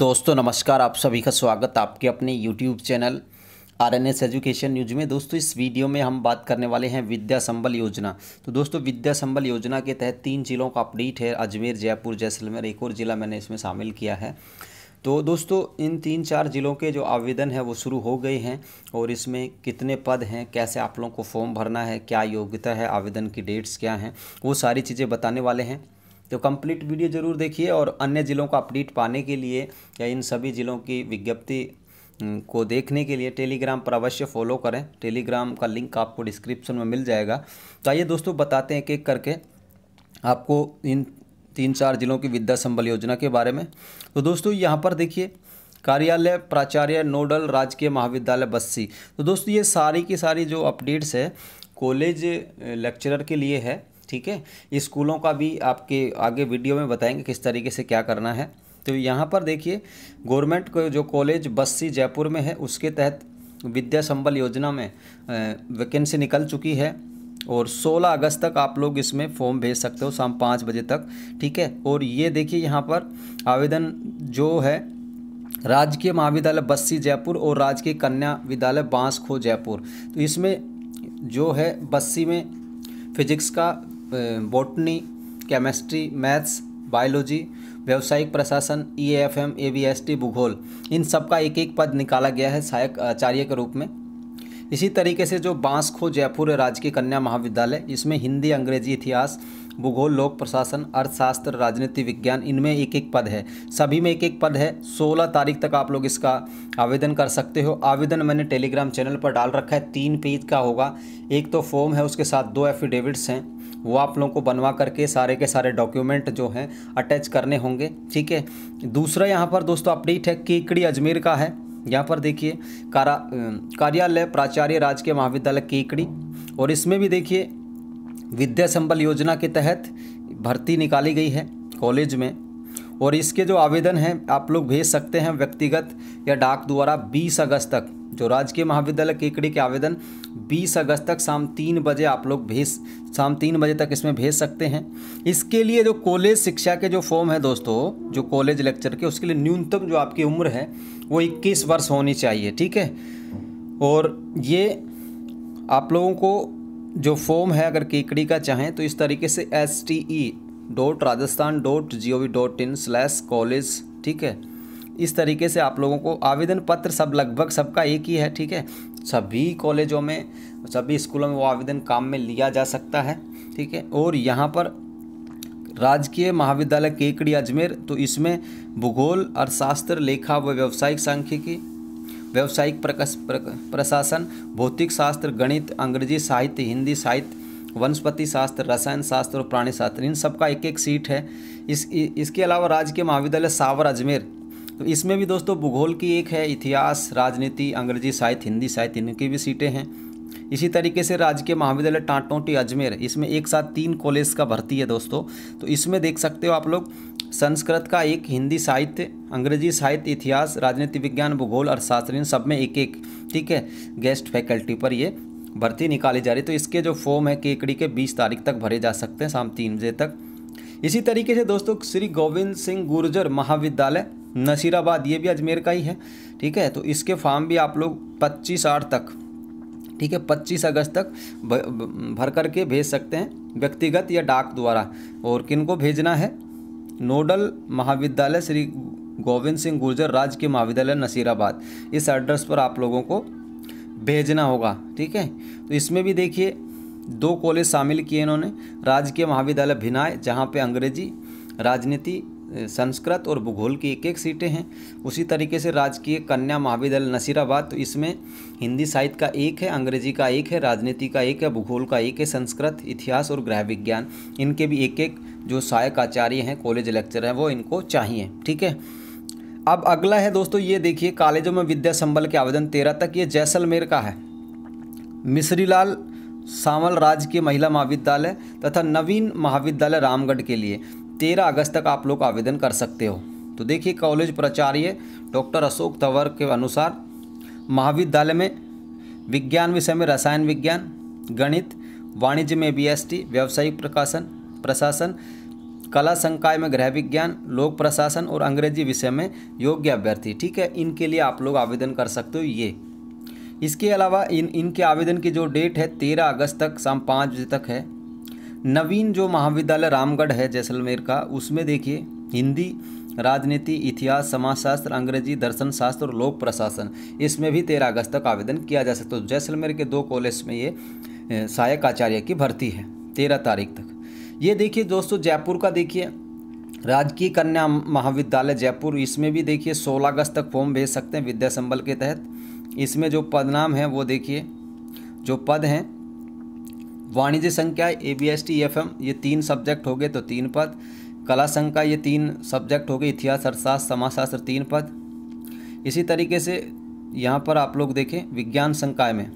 दोस्तों नमस्कार आप सभी का स्वागत आपके अपने YouTube channel R N S education news में दोस्तों इस वीडियो में हम बात करने वाले हैं विद्या संबल योजना तो दोस्तों विद्या संबल योजना के तहत तीन ज़िलों का अपडेट है अजमेर जयपुर जैसलमेर एक और ज़िला मैंने इसमें शामिल किया है तो दोस्तों इन तीन चार ज़िलों के जो आवेदन है वो शुरू हो गए हैं और इसमें कितने पद हैं कैसे आप लोगों को फॉर्म भरना है क्या योग्यता है आवेदन की डेट्स क्या हैं वो सारी चीज़ें बताने वाले हैं तो कंप्लीट वीडियो ज़रूर देखिए और अन्य ज़िलों का अपडेट पाने के लिए या इन सभी ज़िलों की विज्ञप्ति हम्म, को देखने के लिए टेलीग्राम पर अवश्य फॉलो करें टेलीग्राम का लिंक आपको डिस्क्रिप्शन में मिल जाएगा तो आइए दोस्तों बताते हैं एक एक करके आपको इन तीन चार जिलों की विद्या संबल योजना के बारे में तो दोस्तों यहाँ पर देखिए कार्यालय प्राचार्य नोडल राजकीय महाविद्यालय बस्सी तो दोस्तों ये सारी की सारी जो अपडेट्स है कॉलेज लेक्चरर के लिए है ठीक है स्कूलों का भी आपके आगे वीडियो में बताएंगे किस तरीके से क्या करना है तो यहाँ पर देखिए गवर्नमेंट को जो कॉलेज बस्सी जयपुर में है उसके तहत विद्या संबल योजना में वैकेंसी निकल चुकी है और 16 अगस्त तक आप लोग इसमें फॉर्म भेज सकते हो शाम पाँच बजे तक ठीक है और ये देखिए यहाँ पर आवेदन जो है राजकीय महाविद्यालय बस्सी जयपुर और राजकीय कन्या विद्यालय बांसखो जयपुर तो इसमें जो है बस्सी में फिजिक्स का बॉटनी केमिस्ट्री मैथ्स बायोलॉजी व्यावसायिक प्रशासन E F M A B S T भूगोल इन सब का एक एक पद निकाला गया है सहायक आचार्य के रूप में इसी तरीके से जो बांसखो जयपुर राजकीय कन्या महाविद्यालय इसमें हिंदी अंग्रेजी इतिहास भूगोल लोक प्रशासन अर्थशास्त्र राजनीति विज्ञान इनमें एक एक पद है सभी में एक एक पद है 16 तारीख तक आप लोग इसका आवेदन कर सकते हो आवेदन मैंने टेलीग्राम चैनल पर डाल रखा है तीन पेज का होगा एक तो फॉर्म है उसके साथ दो एफिडेविट्स हैं वो आप लोगों को बनवा करके सारे के सारे डॉक्यूमेंट जो हैं अटैच करने होंगे ठीक है दूसरा यहाँ पर दोस्तों अपडेट है केकड़ी अजमेर का है यहाँ पर देखिए कारा कार्यालय प्राचार्य राजकीय महाविद्यालय केकड़ी और इसमें भी देखिए विद्या संबल योजना के तहत भर्ती निकाली गई है कॉलेज में और इसके जो आवेदन हैं आप लोग भेज सकते हैं व्यक्तिगत या डाक द्वारा 20 अगस्त तक जो राजकीय महाविद्यालय केकड़ी के आवेदन 20 अगस्त तक शाम तीन बजे आप लोग भेज शाम तीन बजे तक इसमें भेज सकते हैं इसके लिए जो कॉलेज शिक्षा के जो फॉर्म है दोस्तों जो कॉलेज लेक्चर के उसके लिए न्यूनतम जो आपकी उम्र है वो इक्कीस वर्ष होनी चाहिए ठीक है और ये आप लोगों को जो फॉर्म है अगर केकड़ी का चाहें तो इस तरीके से S T E dot Rajasthan dot G O V dot in slash college ठीक है इस तरीके से आप लोगों को आवेदन पत्र सब लगभग सबका एक ही है ठीक है सभी कॉलेजों में सभी स्कूलों में वो आवेदन काम में लिया जा सकता है ठीक है और यहाँ पर राजकीय महाविद्यालय केकड़ी अजमेर तो इसमें भूगोल अर्थशास्त्र लेखा व व्यावसायिक सांख्यिकी व्यावसायिक प्रशासन भौतिक शास्त्र गणित अंग्रेजी साहित्य हिंदी साहित्य वनस्पति शास्त्र रसायन शास्त्र और प्राणी शास्त्र इन सबका एक एक सीट है इस इसके अलावा राजकीय महाविद्यालय सावर अजमेर तो इसमें भी दोस्तों भूगोल की एक है इतिहास राजनीति अंग्रेजी साहित्य हिंदी साहित्य इनकी भी सीटें हैं इसी तरीके से राजकीय महाविद्यालय टाटोटी अजमेर इसमें एक साथ तीन कॉलेज का भर्ती है दोस्तों तो इसमें देख सकते हो आप लोग संस्कृत का एक हिंदी साहित्य अंग्रेजी साहित्य इतिहास राजनीति विज्ञान भूगोल अर्थशास्त्र इन सब में एक एक ठीक है गेस्ट फैकल्टी पर ये भर्ती निकाली जा रही तो इसके जो फॉर्म है केकड़ी के बीस तारीख तक भरे जा सकते हैं शाम तीन बजे तक इसी तरीके से दोस्तों श्री गोविंद सिंह गुर्जर महाविद्यालय नसीराबाद ये भी अजमेर का ही है ठीक है तो इसके फार्म भी आप लोग पच्चीस आठ तक ठीक है पच्चीस अगस्त तक भर करके भेज सकते हैं व्यक्तिगत या डाक द्वारा और किन को भेजना है नोडल महाविद्यालय श्री गोविंद सिंह गुर्जर राज्य के महाविद्यालय नसीराबाद इस एड्रेस पर आप लोगों को भेजना होगा ठीक है तो इसमें भी देखिए दो कॉलेज शामिल किए इन्होंने राज्य के महाविद्यालय भिनाय जहाँ पे अंग्रेजी राजनीति संस्कृत और भूगोल की एक एक सीटें हैं उसी तरीके से राजकीय कन्या महाविद्यालय नसीराबाद तो इसमें हिंदी साहित्य का एक है अंग्रेजी का एक है राजनीति का एक है भूगोल का एक है संस्कृत इतिहास और गृह विज्ञान इनके भी एक एक जो सहायक आचार्य हैं कॉलेज लेक्चर हैं वो इनको चाहिए ठीक है अब अगला है दोस्तों ये देखिए कॉलेजों में विद्या संबल के आवेदन तेरह तक ये जैसलमेर का है मिश्रीलाल सावल राज्य के महिला महाविद्यालय तथा नवीन महाविद्यालय रामगढ़ के लिए तेरह अगस्त तक आप लोग आवेदन कर सकते हो तो देखिए कॉलेज प्राचार्य डॉक्टर अशोक तंवर के अनुसार महाविद्यालय में विज्ञान विषय में रसायन विज्ञान गणित वाणिज्य में बी व्यावसायिक प्रकाशन प्रशासन कला संकाय में गृह विज्ञान लोक प्रशासन और अंग्रेजी विषय में योग्य अभ्यर्थी ठीक है इनके लिए आप लोग आवेदन कर सकते हो ये इसके अलावा इन इनके आवेदन की जो डेट है तेरह अगस्त तक शाम पाँच बजे तक है नवीन जो महाविद्यालय रामगढ़ है जैसलमेर का उसमें देखिए हिंदी राजनीति इतिहास समाजशास्त्र अंग्रेजी दर्शन शास्त्र और लोक प्रशासन इसमें भी तेरह अगस्त तक आवेदन किया जा सकता है तो जैसलमेर के दो कॉलेज में ये सहायक आचार्य की भर्ती है तेरह तारीख तक ये देखिए दोस्तों जयपुर का देखिए राजकीय कन्या महाविद्यालय जयपुर इसमें भी देखिए 16 अगस्त तक फॉर्म भेज सकते हैं विद्या संबल के तहत इसमें जो पद नाम है वो देखिए जो पद हैं वाणिज्य संघ क्या है A B S T F M ये तीन सब्जेक्ट हो गए तो तीन पद कला संघ का ये तीन सब्जेक्ट हो गए इतिहास अर्थशास्त्र समाजशास्त्र तीन पद इसी तरीके से यहाँ पर आप लोग देखें विज्ञान संकाय में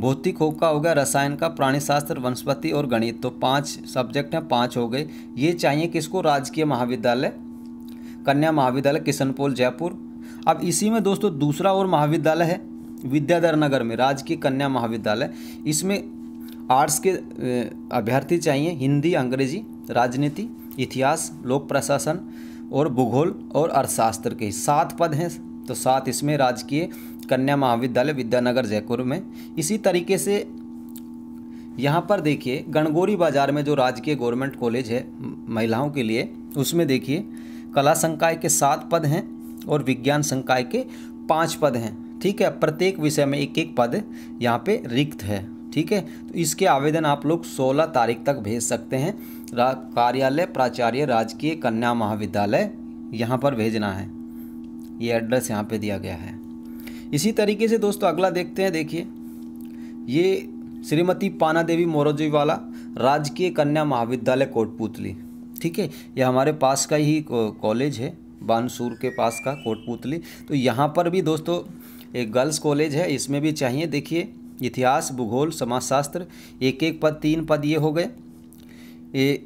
भौतिक हो गया रसायन का प्राणी शास्त्र वनस्पति और गणित तो पांच सब्जेक्ट हैं पांच हो गए ये चाहिए किसको राजकीय महाविद्यालय कन्या महाविद्यालय किशनपोल जयपुर अब इसी में दोस्तों दूसरा और महाविद्यालय है विद्याधर नगर में राजकीय कन्या महाविद्यालय इसमें आर्ट्स के अभ्यर्थी चाहिए हिंदी अंग्रेजी राजनीति इतिहास लोक प्रशासन और भूगोल और अर्थशास्त्र के सात पद हैं तो सात इसमें राजकीय कन्या महाविद्यालय विद्यानगर जयपुर में इसी तरीके से यहाँ पर देखिए गणगोरी बाज़ार में जो राजकीय गवर्नमेंट कॉलेज है महिलाओं के लिए उसमें देखिए कला संकाय के सात पद हैं और विज्ञान संकाय के पाँच पद हैं ठीक है प्रत्येक विषय में एक एक पद यहाँ पे रिक्त है ठीक है तो इसके आवेदन आप लोग 16 तारीख तक भेज सकते हैं कार्यालय प्राचार्य राजकीय कन्या महाविद्यालय यहाँ पर भेजना है ये एड्रेस यहाँ पे दिया गया है इसी तरीके से दोस्तों अगला देखते हैं देखिए ये श्रीमती पाना देवी वाला राजकीय कन्या महाविद्यालय कोटपुतली ठीक है ये हमारे पास का ही कॉलेज है बानसूर के पास का कोटपुतली तो यहाँ पर भी दोस्तों एक गर्ल्स कॉलेज है इसमें भी चाहिए देखिए इतिहास भूगोल समाजशास्त्र एक एक पद तीन पद ये हो गए ये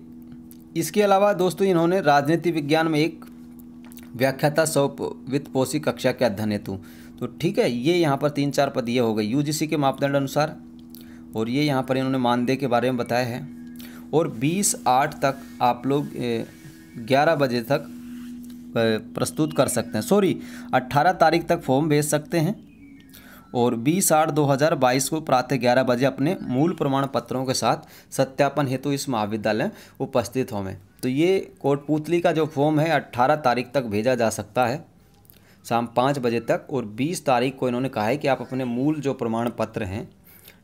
इसके अलावा दोस्तों इन्होंने राजनीति विज्ञान में एक व्याख्याता सौ वित्त पोषी कक्षा के अध्ययन हेतु तो ठीक है ये यहाँ पर तीन चार पद ये हो गए यू के मापदंड अनुसार और ये यहाँ पर इन्होंने मानदेय के बारे में बताया है और बीस आठ तक आप लोग ग्यारह बजे तक प्रस्तुत कर सकते हैं सॉरी अट्ठारह तारीख तक फॉर्म भेज सकते हैं और बीस आठ दो हज़ार बाईस को प्रातः ग्यारह बजे अपने मूल प्रमाण पत्रों के साथ सत्यापन हेतु इस महाविद्यालय उपस्थित होंगे तो ये कोटपुतली का जो फॉर्म है अट्ठारह तारीख तक भेजा जा सकता है शाम पाँच बजे तक और बीस तारीख को इन्होंने कहा है कि आप अपने मूल जो प्रमाण पत्र हैं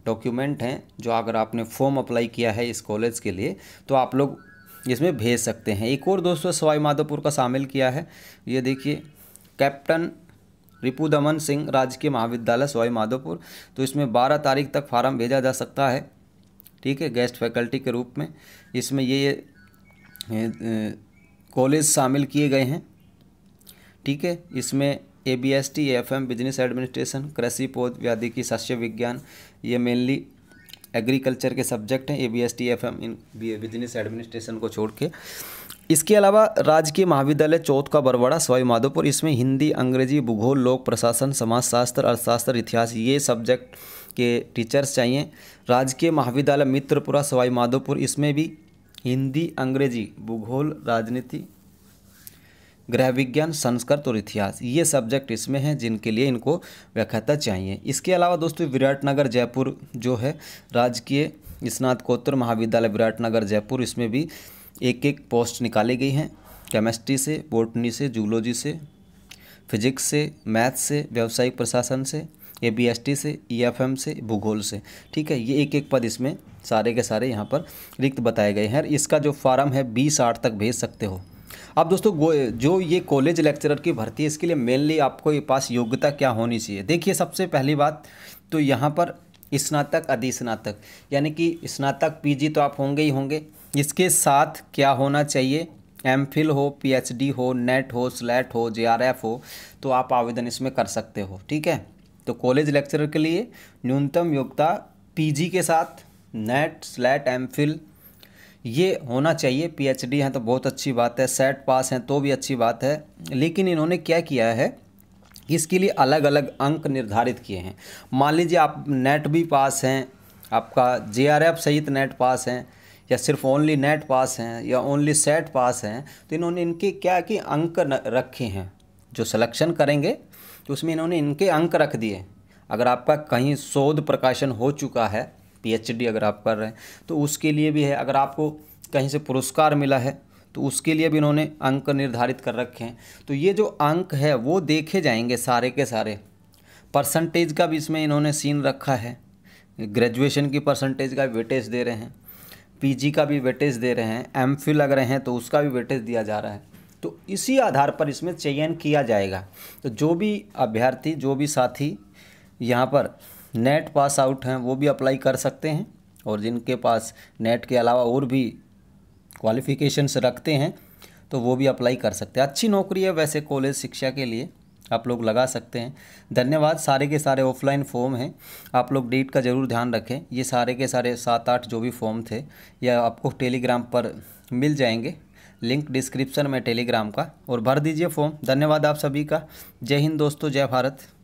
डॉक्यूमेंट हैं जो अगर आपने फॉर्म अप्लाई किया है इस कॉलेज के लिए तो आप लोग इसमें भेज सकते हैं एक और दोस्तों सवाई माधोपुर का शामिल किया है ये देखिए कैप्टन रिपू दमन सिंह राजकीय महाविद्यालय सवाई माधोपुर तो इसमें बारह तारीख तक फार्म भेजा जा सकता है ठीक है गेस्ट फैकल्टी के रूप में इसमें ये, ये कॉलेज शामिल किए गए हैं ठीक है इसमें A B S T F M business administration कृषि पौध की सस्य विज्ञान ये मेनली एग्रीकल्चर के सब्जेक्ट हैं A B S T F M इन बिजनेस एडमिनिस्ट्रेशन को छोड़ के इसके अलावा राजकीय महाविद्यालय चौथ का बरवाड़ा सवाई माधोपुर इसमें हिंदी अंग्रेजी भूगोल लोक प्रशासन समाजशास्त्र अर्थशास्त्र इतिहास ये सब्जेक्ट के टीचर्स चाहिए राजकीय महाविद्यालय मित्रपुरा सवाई माधोपुर इसमें भी हिंदी अंग्रेजी भूगोल राजनीति गृह विज्ञान संस्कृत और इतिहास ये सब्जेक्ट इसमें हैं जिनके लिए इनको व्याख्याता चाहिए इसके अलावा दोस्तों विराटनगर जयपुर जो है राजकीय स्नातकोत्तर महाविद्यालय विराटनगर जयपुर इसमें भी एक एक पोस्ट निकाली गई हैं केमिस्ट्री से बोटनी से जूलॉजी से फिजिक्स से मैथ्स से व्यावसायिक प्रशासन से ए बी एस टी से ई एफ एम से भूगोल से ठीक है ये एक एक पद इसमें सारे के सारे यहाँ पर रिक्त बताए गए हैं इसका जो फार्म है बीस आठ तक भेज सकते हो अब दोस्तों जो ये कॉलेज लेक्चरर की भर्ती है इसके लिए मेनली आपको ये पास योग्यता क्या होनी चाहिए देखिए सबसे पहली बात तो यहाँ पर स्नातक अधिस्नातक यानी कि स्नातक पीजी तो आप होंगे ही होंगे इसके साथ क्या होना चाहिए एम फिल हो डी हो नेट हो स्लेट हो एफ हो तो आप आवेदन इसमें कर सकते हो ठीक है तो कॉलेज लेक्चरर के लिए न्यूनतम योग्यता पीजी के साथ नेट स्लेट एम फिल ये होना चाहिए पीएचडी हैं तो बहुत अच्छी बात है सेट पास हैं तो भी अच्छी बात है लेकिन इन्होंने क्या किया है इसके लिए अलग अलग अंक निर्धारित किए हैं मान लीजिए आप नेट भी पास हैं आपका जे सहित नेट पास हैं या सिर्फ ओनली नेट पास हैं या ओनली सेट पास हैं तो इन्होंने इनके क्या कि अंक रखे हैं जो सिलेक्शन करेंगे तो उसमें इन्होंने इनके अंक रख दिए अगर आपका कहीं शोध प्रकाशन हो चुका है पीएचडी अगर आप कर रहे हैं तो उसके लिए भी है अगर आपको कहीं से पुरस्कार मिला है तो उसके लिए भी इन्होंने अंक निर्धारित कर रखे हैं तो ये जो अंक है वो देखे जाएंगे सारे के सारे परसेंटेज का भी इसमें इन्होंने सीन रखा है ग्रेजुएशन की परसेंटेज का वेटेज दे रहे हैं पीजी का भी वेटेज दे रहे हैं एम फिल अगर हैं तो उसका भी वेटेज दिया जा रहा है तो इसी आधार पर इसमें चयन किया जाएगा तो जो भी अभ्यर्थी जो भी साथी यहाँ पर नेट पास आउट हैं वो भी अप्लाई कर सकते हैं और जिनके पास नेट के अलावा और भी क्वालिफ़िकेशंस रखते हैं तो वो भी अप्लाई कर सकते हैं अच्छी नौकरी है वैसे कॉलेज शिक्षा के लिए आप लोग लगा सकते हैं धन्यवाद सारे के सारे ऑफलाइन फॉर्म हैं आप लोग डेट का ज़रूर ध्यान रखें ये सारे के सारे सात आठ जो भी फॉर्म थे यह आपको टेलीग्राम पर मिल जाएंगे लिंक डिस्क्रिप्शन में टेलीग्राम का और भर दीजिए फॉर्म धन्यवाद आप सभी का जय हिंद दोस्तों जय भारत